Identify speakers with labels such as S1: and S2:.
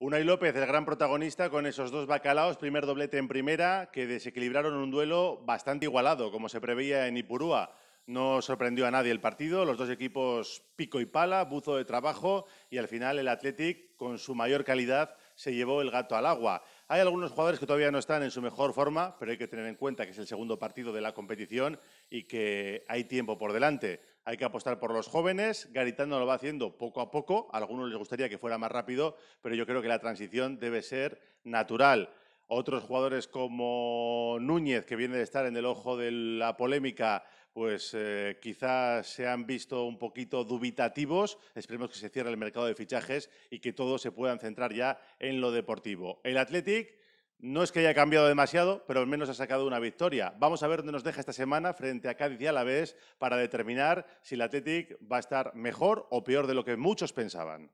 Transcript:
S1: Unai López, el gran protagonista, con esos dos bacalaos, primer doblete en primera, que desequilibraron un duelo bastante igualado, como se preveía en Ipurúa. No sorprendió a nadie el partido, los dos equipos pico y pala, buzo de trabajo y al final el Athletic, con su mayor calidad, se llevó el gato al agua. Hay algunos jugadores que todavía no están en su mejor forma, pero hay que tener en cuenta que es el segundo partido de la competición y que hay tiempo por delante. Hay que apostar por los jóvenes. Garitano lo va haciendo poco a poco. A algunos les gustaría que fuera más rápido, pero yo creo que la transición debe ser natural. Otros jugadores como Núñez, que viene de estar en el ojo de la polémica, pues eh, quizás se han visto un poquito dubitativos. Esperemos que se cierre el mercado de fichajes y que todos se puedan centrar ya en lo deportivo. El Athletic no es que haya cambiado demasiado, pero al menos ha sacado una victoria. Vamos a ver dónde nos deja esta semana frente a Cádiz y Alavés para determinar si la Athletic va a estar mejor o peor de lo que muchos pensaban.